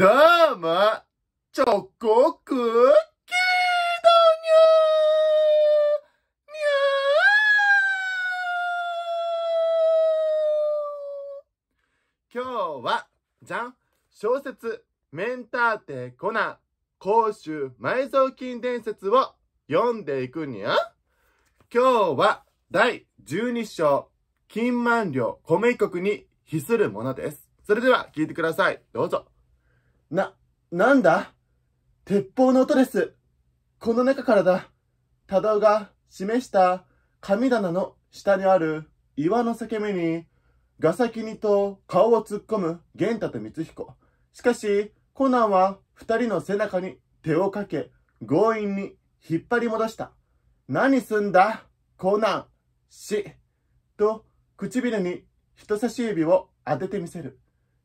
どうも、チョコクッキーだにゃーにゃー今日は、じゃん小説、メンターテコナ、公衆埋蔵金伝説を読んでいくにゃ今日は、第12章、金満領米国に比するものです。それでは聞いてください。どうぞ。な、なんだ鉄砲の音です。この中からだ。忠雄が示した神棚の下にある岩の裂け目に、ガサキにと顔を突っ込む玄太と光彦。しかし、コナンは二人の背中に手をかけ、強引に引っ張り戻した。何すんだコナン、し、と唇に人差し指を当ててみせる。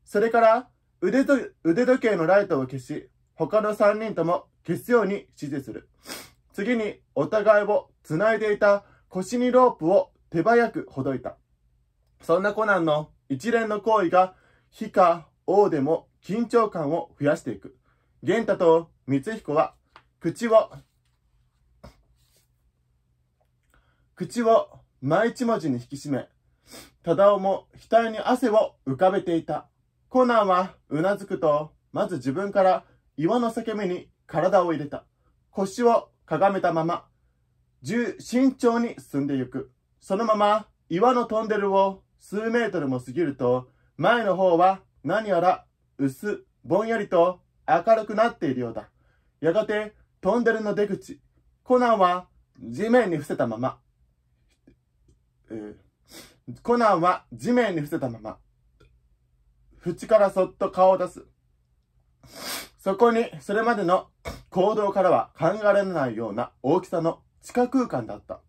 それから腕と腕時計のライトを消し、他の3人とも消すように指示する。次に、お互いを繋いでいた腰にロープを手早くほどいた。そんなコナンの一連の行為が、非か王でも緊張感を増やしていく。玄太と光彦は、口を、口を毎一文字に引き締め、忠雄も額に汗を浮かべていた。コナンはうなずくと、まず自分から岩の裂け目に体を入れた。腰をかがめたまま、慎重に進んでゆく。そのまま岩のトンネルを数メートルも過ぎると、前の方は何やら薄、ぼんやりと明るくなっているようだ。やがてトンネルの出口。コナンは地面に伏せたまま。えー、コナンは地面に伏せたまま。口からそっと顔を出す。そこに、それまでの行動からは考えられないような大きさの地下空間だった。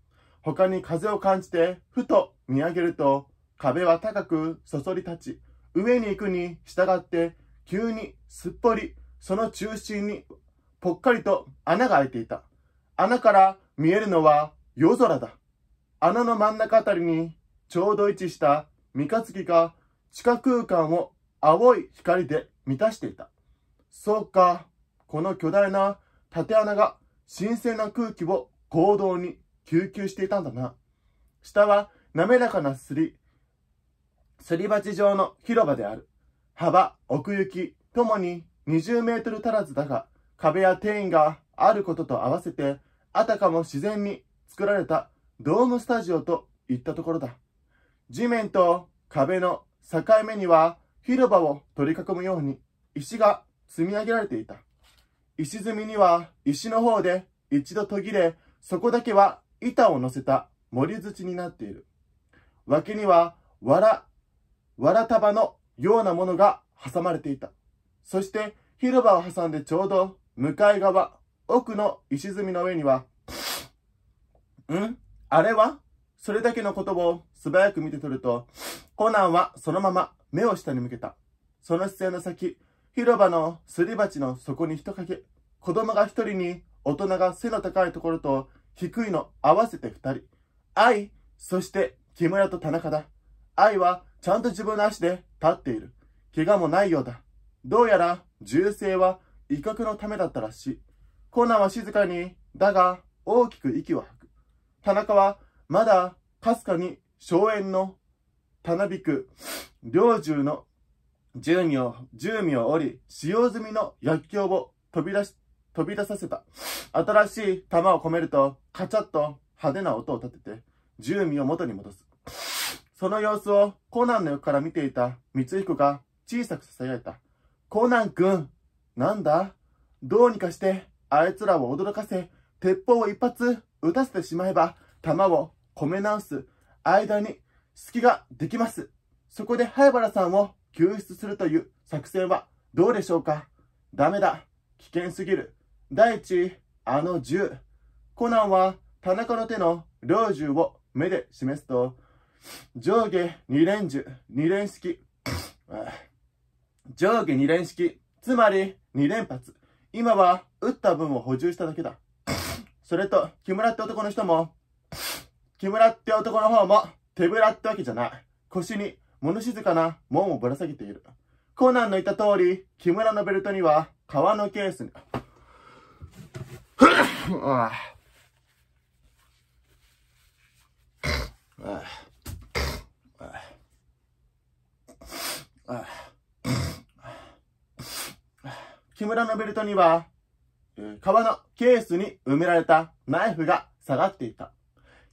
他に風を感じて、ふと見上げると、壁は高くそそり立ち、上に行くに従って、急にすっぽり、その中心にぽっかりと穴が開いていた。穴から見えるのは夜空だ。穴の真ん中あたりにちょうど位置した三日月が地下空間を青い光で満たしていた。そうか、この巨大な縦穴が神聖な空気を行動に吸給していたんだな。下は滑らかなすり、すり鉢状の広場である。幅、奥行き、ともに20メートル足らずだが、壁や転移があることと合わせて、あたかも自然に作られたドームスタジオといったところだ。地面と壁の境目には広場を取り囲むように石が積み上げられていた。石積みには石の方で一度途切れ、そこだけは板を乗せた森土になっている。脇には藁、藁束のようなものが挟まれていた。そして広場を挟んでちょうど向かい側、奥の石積みの上には、んあれはそれだけのことを素早く見て取ると、コナンはそのまま目を下に向けた。その視線の先、広場のすり鉢の底に人影。子供が一人に、大人が背の高いところと低いの合わせて二人。愛、そして木村と田中だ。愛はちゃんと自分の足で立っている。怪我もないようだ。どうやら銃声は威嚇のためだったらしい。コナンは静かに、だが大きく息を吐く。田中はまだかすかに荘園のたなびく、領中の十名、十を折り、使用済みの薬莢を飛び出し、飛び出させた。新しい玉を込めると、カチャッと派手な音を立てて、十名を元に戻す。その様子をコナンの横から見ていた光彦が小さく囁いた。コナン君、なんだどうにかして、あいつらを驚かせ、鉄砲を一発撃たせてしまえば、弾を込め直す間に隙ができます。そこで早原さんを救出するという作戦はどうでしょうかダメだ。危険すぎる。第一、あの銃。コナンは田中の手の両銃を目で示すと、上下二連銃、二連式。上下二連式。つまり二連発。今は撃った分を補充しただけだ。それと、木村って男の人も、木村って男の方も、手ぶらってわけじゃない。腰に物静かな門をぶら下げている。コナンの言った通り、木村のベルトには革のケースに。木村のベルトには、革のケースに埋められたナイフが下がっていた。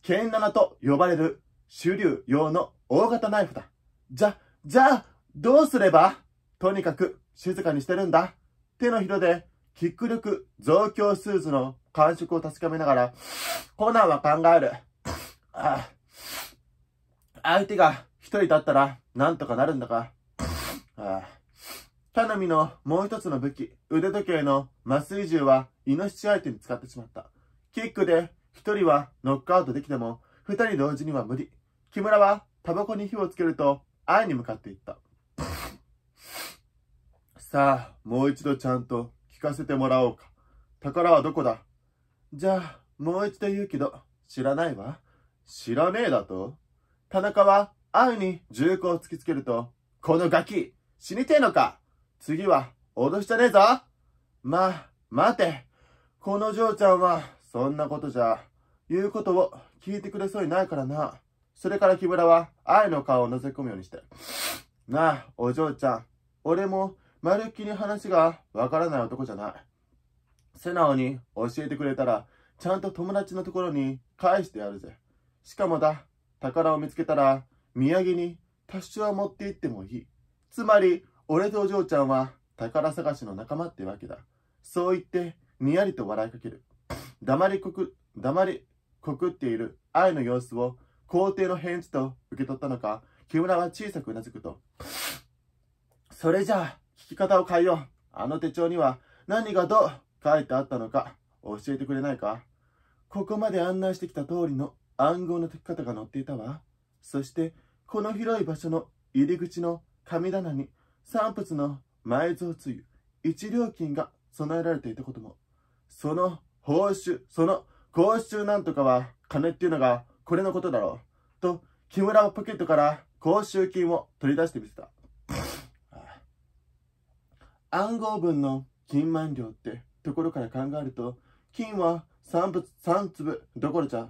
剣七と呼ばれる手流用の大型ナイフだ。じゃ、じゃあ、どうすればとにかく静かにしてるんだ。手のひらで、キック力増強スーツの感触を確かめながら、コナンは考える。ああ相手が一人だったら、なんとかなるんだか。ああ頼みのもう一つの武器、腕時計の麻酔銃は、イノシシ相手に使ってしまった。キックで一人はノックアウトできても、二人同時には無理。木村はタバコに火をつけると、愛に向かっていった。さあ、もう一度ちゃんと聞かせてもらおうか。宝はどこだじゃあ、もう一度言うけど、知らないわ。知らねえだと田中は愛に銃口を突きつけると、このガキ、死にてえのか次は、脅しじゃねえぞまあ、待て。この嬢ちゃんは、そんなことじゃ、言うことを聞いてくれそうにないからな。それから木村は愛の顔を覗き込むようにして。なあ、お嬢ちゃん。俺も、まるっきり話がわからない男じゃない。素直に教えてくれたら、ちゃんと友達のところに返してやるぜ。しかもだ、宝を見つけたら、土産に多少は持って行ってもいい。つまり、俺とお嬢ちゃんは宝探しの仲間ってわけだ。そう言って、にやりと笑いかける。黙りこく、黙り、告っている愛の様子を皇帝の返事と受け取ったのか、木村は小さくうなずくと、それじゃあ、聞き方を変えよう。あの手帳には何がどう書いてあったのか教えてくれないかここまで案内してきた通りの暗号の解き方が載っていたわ。そして、この広い場所の入り口の神棚に3仏の埋蔵つゆ、一料金が備えられていたことも、その報酬、その合衆なんとかは金っていうのがこれのことだろう。と、木村はポケットから合衆金を取り出してみせた。暗号文の金満量ってところから考えると、金は三物、3粒どころじゃ、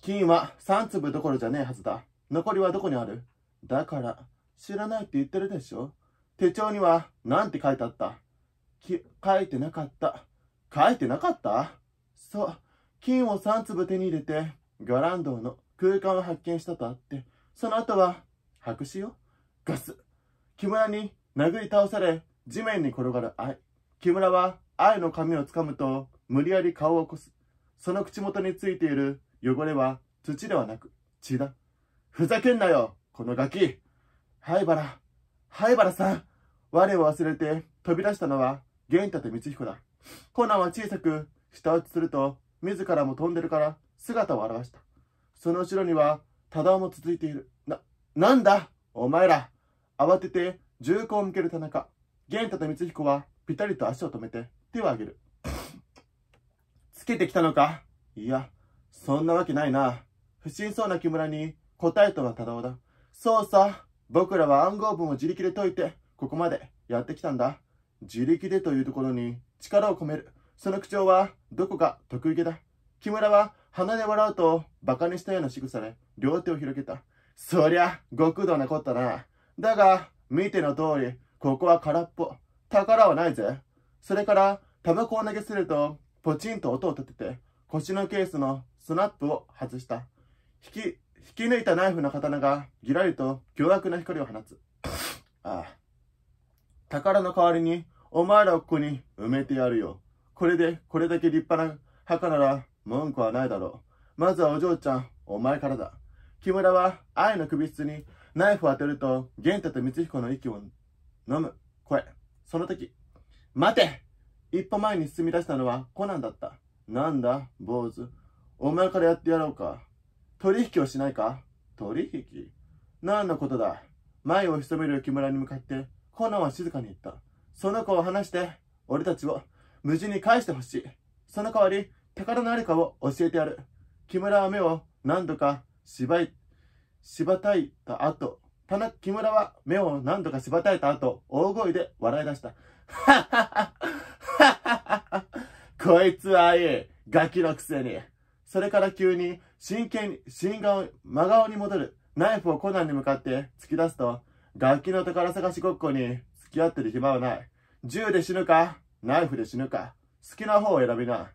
金は3粒どころじゃねえはずだ。残りはどこにあるだから、知らないって言ってるでしょ手帳には何て書いてあったき書いてなかった。書いてなかったそう、金を3粒手に入れて、ガランドの空間を発見したとあって、その後は、白紙よ。ガス。木村に殴り倒され、地面に転がる愛。木村は愛の髪を掴むと、無理やり顔を起こす。その口元についている汚れは土ではなく血だ。ふざけんなよ、このガキ。灰原、灰原さん。我を忘れて飛び出したのは、玄太と光彦だ。コナンは小さく舌打ちすると、自らも飛んでるから姿を現した。その後ろには、多男も続いている。な、なんだお前ら慌てて銃口を向ける田中。玄太と光彦はぴたりと足を止めて手を挙げる。つけてきたのかいや、そんなわけないな。不審そうな木村に答えとは多動だ。そうさ、僕らは暗号文を自力で解いて、ここまでやってきたんだ。自力でというところに力を込める。その口調はどこか得意げだ。木村は鼻で笑うと馬鹿にしたような仕草で両手を広げた。そりゃ、極度なこったな。だが、見ての通り、ここは空っぽ。宝はないぜ。それから、タバコを投げ捨てると、ポチンと音を立てて、腰のケースのスナップを外した。引き、引き抜いたナイフの刀が、ぎらりと凶悪な光を放つ。ああ。宝の代わりに、お前らをここに埋めてやるよ。これで、これだけ立派な墓なら文句はないだろう。まずはお嬢ちゃん、お前からだ。木村は愛の首質にナイフを当てると、玄太と光彦の息を飲む声。その時、待て一歩前に進み出したのはコナンだった。なんだ、坊主。お前からやってやろうか。取引をしないか取引何のことだ前を潜める木村に向かって、コナンは静かに言った。その子を離して、俺たちを無事に返してほしい。その代わり、宝のありかを教えてやる。木村は目を何度か縛い、縛たいた後、田中、木村は目を何度か縛たいた後、大声で笑い出した。はははこいつはいい。ガキのくせに。それから急に、真剣に、真顔、真顔に戻る。ナイフをコナンに向かって突き出すと、楽器の宝探しごっこに付き合ってる暇はない。銃で死ぬかナイフで死ぬか、好きな方を選びな。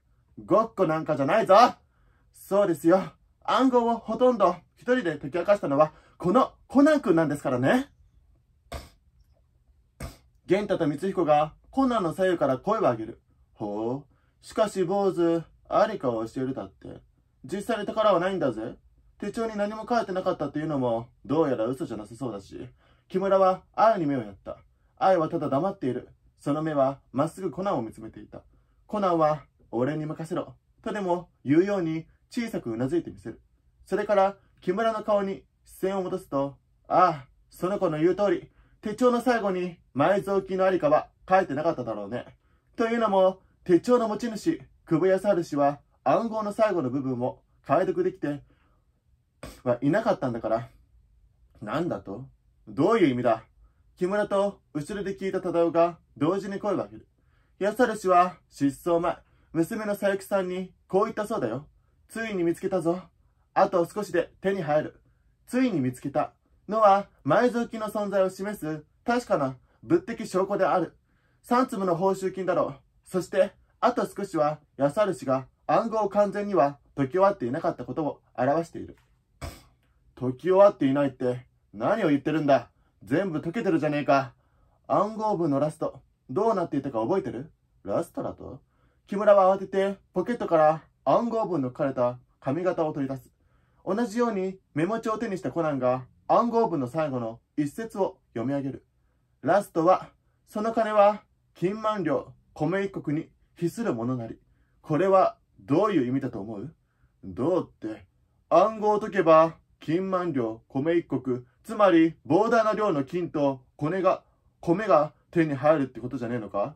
ごっこなんかじゃないぞそうですよ。暗号をほとんど一人で解き明かしたのは、このコナン君なんですからね。玄太と光彦がコナンの左右から声を上げる。ほう。しかし坊主、ありかを教えるだって。実際に宝はないんだぜ。手帳に何も書いてなかったっていうのも、どうやら嘘じゃなさそうだし。木村は愛に目をやった。愛はただ黙っている。その目はまっすぐコナンを見つめていた。コナンは、俺に任せろ。とでも言うように小さくうなずいてみせる。それから、木村の顔に視線を戻すと、ああ、その子の言う通り、手帳の最後に埋蔵金のありかは書いてなかっただろうね。というのも、手帳の持ち主、久保康治氏は暗号の最後の部分を解読できてはいなかったんだから。なんだとどういう意味だ木村と後ろで聞いた忠夫が同時に声を上げる。安原氏は失踪前、娘の佐伯さんにこう言ったそうだよ。ついに見つけたぞ。あと少しで手に入る。ついに見つけた。のは埋蔵金の存在を示す確かな物的証拠である。3粒の報酬金だろう。そして、あと少しは安ル氏が暗号を完全には解き終わっていなかったことを表している。解き終わっていないって何を言ってるんだ全部解けてるじゃねえか。暗号部のラスト、どうなっていたか覚えてるラストだと木村は慌ててポケットから暗号文の書かれた髪型を取り出す。同じようにメモ帳を手にしたコナンが暗号文の最後の一節を読み上げる。ラストは、その金は金満両、米一国に比するものなり。これはどういう意味だと思うどうって、暗号を解けば金満両、米一国、つまり膨大な量の金と米が、米が手に入るってことじゃねえのか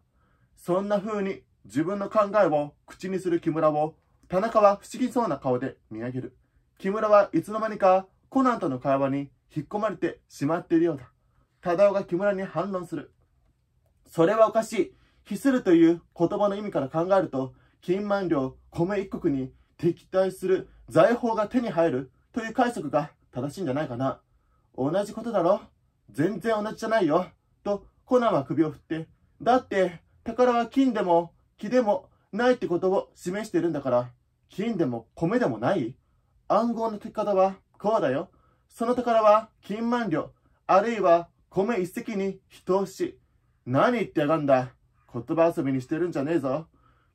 そんな風に自分の考えを口にする木村を田中は不思議そうな顔で見上げる。木村はいつの間にかコナンとの会話に引っ込まれてしまっているようだ。忠雄が木村に反論する。それはおかしい。非するという言葉の意味から考えると、金満領米一国に敵対する財宝が手に入るという解釈が正しいんじゃないかな。同じことだろ全然同じじゃないよ。とコナンは首を振って、だって、宝は金でも木でもないってことを示してるんだから、金でも米でもない暗号の解き方はこうだよ。その宝は金万両、あるいは米一石に等しい。何言ってやがんだ。言葉遊びにしてるんじゃねえぞ。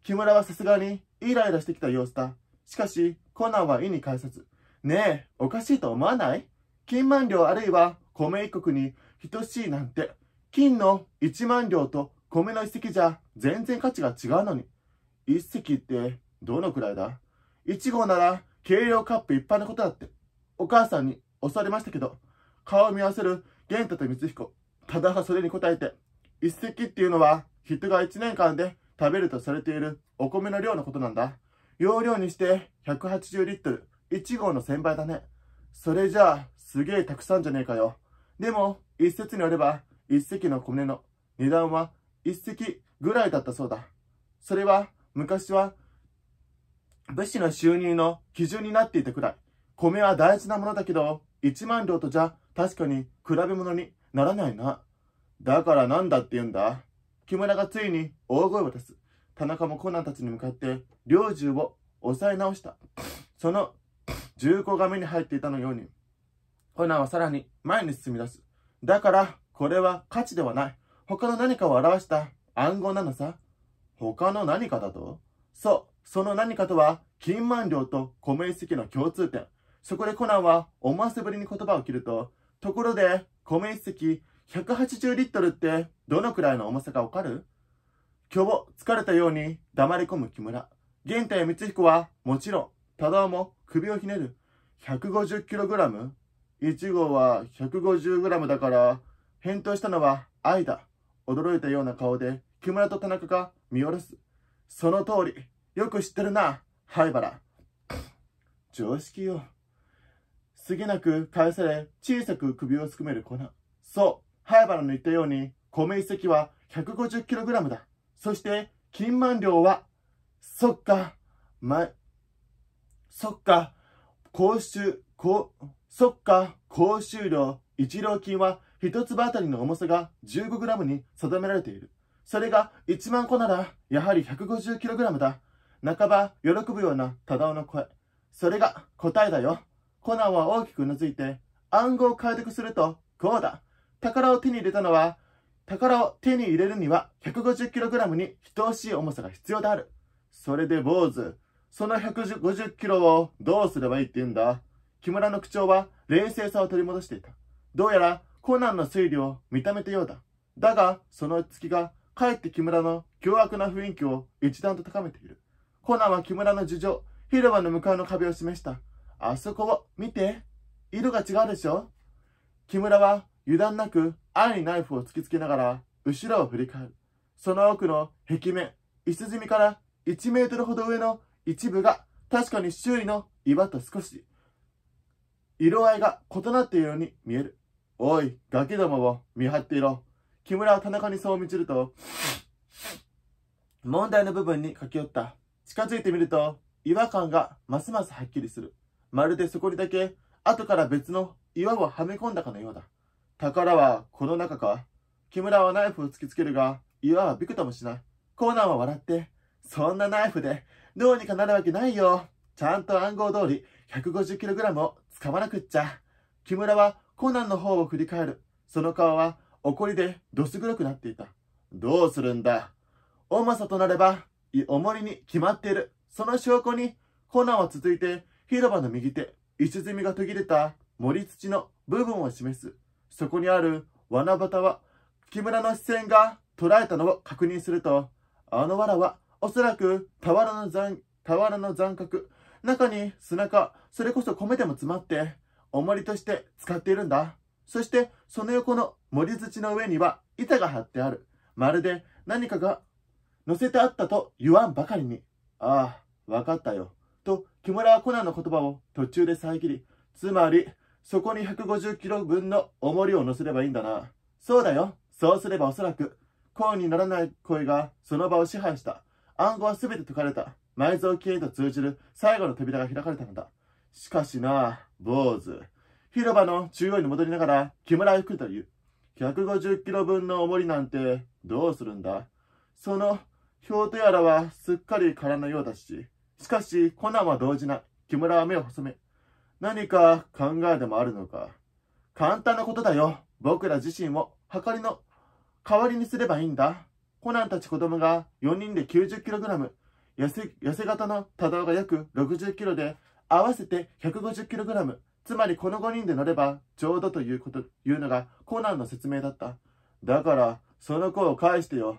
木村はさすがにイライラしてきた様子だ。しかし、コナンは意に介さず、ねえ、おかしいと思わない金万両あるいは米一国に等しいなんて、金の1万両と米の一石じゃ全然価値が違うのに。一石ってどのくらいだ一号なら軽量カップ一般のことだって。お母さんに教わりましたけど、顔を見合わせる玄太と光彦。ただはそれに答えて、一石っていうのは人が1年間で食べるとされているお米の量のことなんだ。容量にして180リットル、1号の1000倍だね。それじゃあ、すげえたくさんじゃねえかよ。でも、一説によれば、一石の米の値段は一石ぐらいだったそうだ。それは昔は武士の収入の基準になっていたくらい。米は大事なものだけど、一万両とじゃ確かに比べ物にならないな。だから何だって言うんだ。木村がついに大声を出す。田中もコナンたちに向かって領銃を押さえ直した。その銃口が目に入っていたのように。コナンはさらに前に進み出す。だから、これは価値ではない。他の何かを表した暗号なのさ。他の何かだとそう、その何かとは、金満了と米石の共通点。そこでコナンは思わせぶりに言葉を切ると、ところで、米石180リットルってどのくらいの重さかわかる今日も疲れたように黙り込む木村。玄太や光彦はもちろん、多雄も首をひねる。150kg?1 号は 150g だから返答したのは、愛だ。驚いたような顔で、木村と田中が見下ろす。その通り。よく知ってるな、灰原。常識よ。すげなく返され、小さく首をすくめる粉。そう、灰原の言ったように、米一石は 150kg だ。そして、金満量は、そっか、ま、そっか、公衆、公、そっか、公衆量、一郎金は1粒あたりの重さが 15g に定められている。それが1万個なら、やはり 150kg だ。半ば喜ぶような忠雄の声。それが答えだよ。コナンは大きくうなずいて、暗号を解読すると、こうだ。宝を手に入れたのは、宝を手に入れるには 150kg に等しい重さが必要である。それで坊主、その 150kg をどうすればいいって言うんだ木村の口調は冷静さを取り戻していた。どうやらコナンの推理を認めたようだ。だが、その月が、かえって木村の凶悪な雰囲気を一段と高めている。コナンは木村の樹上、広場の向かいの壁を示した。あそこを見て。色が違うでしょ木村は油断なく愛にナイフを突きつけながら後ろを振り返る。その奥の壁面、石積みから1メートルほど上の一部が確かに周囲の岩と少し色合いが異なっているように見える。おい、ガキどもを見張っていろ。木村は田中にそうちると、問題の部分に駆け寄った。近づいてみると、違和感がますますはっきりする。まるでそこにだけ、後から別の岩をはめ込んだかのようだ。宝はこの中か。木村はナイフを突きつけるが、岩はびくともしない。コーナーは笑って、そんなナイフで、どうにかなるわけないよ。ちゃんと暗号通り、150kg を掴まなくっちゃ。木村はコナンの方を振り返る。その顔は怒りでどす黒くなっていた。どうするんだおまさとなれば、おもりに決まっている。その証拠に、コナンは続いて広場の右手、石積みが途切れた森土の部分を示す。そこにある罠旗は、木村の視線が捉えたのを確認すると、あの罠は、おそらく俵の残、俵の残角、中に砂か、それこそ米でも詰まって、重りとして使っているんだ。そしてその横の盛り土の上には板が張ってある。まるで何かが乗せてあったと言わんばかりに。ああ、わかったよ。と木村はコナンの言葉を途中で遮り、つまり、そこに150キロ分の重りを乗せればいいんだな。そうだよ。そうすればおそらく、声にならない声がその場を支配した。暗号は全て解かれた。埋蔵金へと通じる最後の扉が開かれたのだ。しかしなあ、坊主。広場の中央に戻りながら、木村へくという。150キロ分の重りなんて、どうするんだその、表とやらはすっかり空のようだし。しかし、コナンは動じない。木村は目を細め。何か考えでもあるのか。簡単なことだよ。僕ら自身を、はかりの代わりにすればいいんだ。コナンたち子供が4人で 90kg、痩せ、痩せ型の多動が約 60kg で、合わせて 150kg。つまりこの5人で乗ればちょうどということ、いうのがコナンの説明だった。だから、その子を返してよ。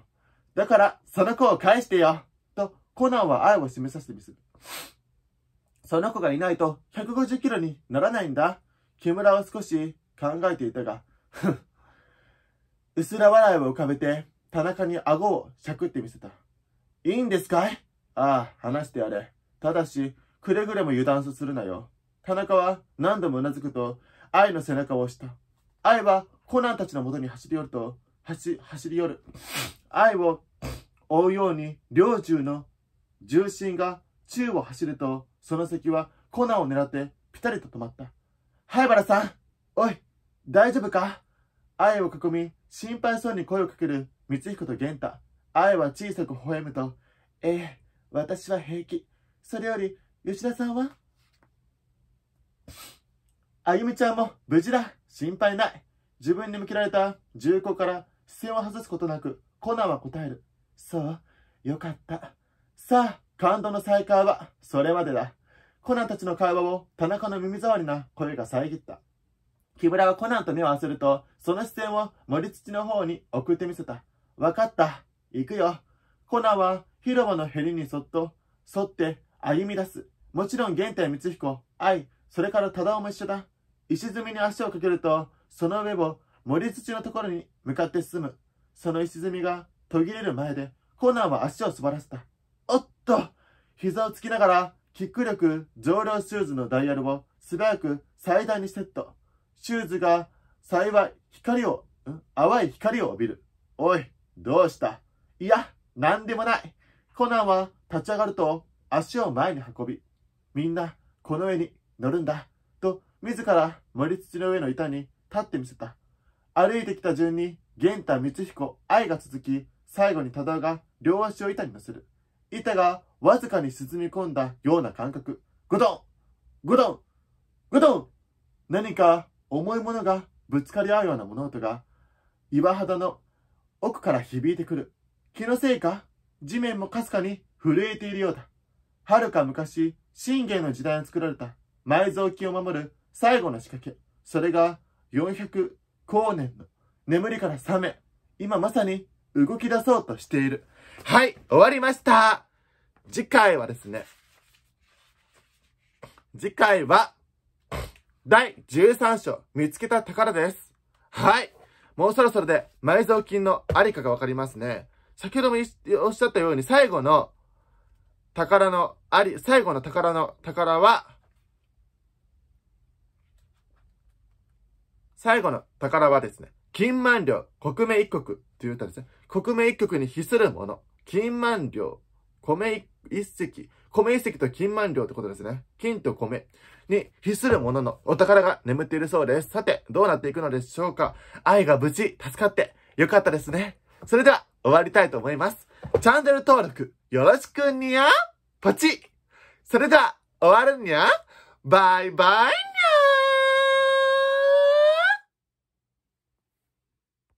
だから、その子を返してよ。と、コナンは愛を示させてみせる。その子がいないと150キロにならないんだ。木村は少し考えていたが、うすら笑いを浮かべて、田中に顎をしゃくってみせた。いいんですかいああ、話してやれ。ただし、くれぐれも油断するなよ。田中は何度もうなずくと、愛の背中を押した。愛はコナンたちのもとに走り寄ると、走り寄る。愛を追うように、両銃の重心が宙を走ると、その先はコナンを狙ってピタリと止まった。灰原さんおい大丈夫か愛を囲み、心配そうに声をかける光彦と玄太。愛は小さく微笑むと、ええ、私は平気。それより、吉田さんはあゆみちゃんも無事だ心配ない自分に向けられた銃口から視線を外すことなくコナンは答えるそうよかったさあ感動の再会はそれまでだコナンたちの会話を田中の耳障りな声が遮った木村はコナンと目を合わせるとその視線を森土の方に送ってみせた分かった行くよコナンは広場のへりにそっと沿って歩み出すもちろん原太光彦、愛、それから忠雄も一緒だ。石積みに足をかけると、その上を森土のところに向かって進む。その石積みが途切れる前で、コナンは足を滑らせた。おっと膝をつきながら、キック力上量シューズのダイヤルを素早く最大にセット。シューズが幸い光を、ん淡い光を帯びる。おい、どうしたいや、なんでもない。コナンは立ち上がると足を前に運び、みんな、この上に乗るんだ。と、自ら森土の上の板に立ってみせた。歩いてきた順に、玄太光彦愛が続き、最後に多田が両足を板に乗せる。板がわずかに沈み込んだような感覚。ゴドンゴドンゴドン何か重いものがぶつかり合うような物音が岩肌の奥から響いてくる。気のせいか地面もかすかに震えているようだ。はるか昔、信玄の時代に作られた埋蔵金を守る最後の仕掛け。それが400光年の眠りから覚め、今まさに動き出そうとしている。はい、終わりました次回はですね、次回は、第13章、見つけた宝です。はい。もうそろそろで埋蔵金のありかがわかりますね。先ほどもおっしゃったように最後の宝のあり、最後の宝の宝は、最後の宝はですね、金満両、国名一国という歌ですね。国名一国に比するもの。金満両、米一石、米一石と金満両ってことですね。金と米に比するもののお宝が眠っているそうです。さて、どうなっていくのでしょうか愛が無事、助かって、よかったですね。それでは、終わりたいと思います。チャンネル登録よろしくにゃポチそれでは終わるにゃバイバイ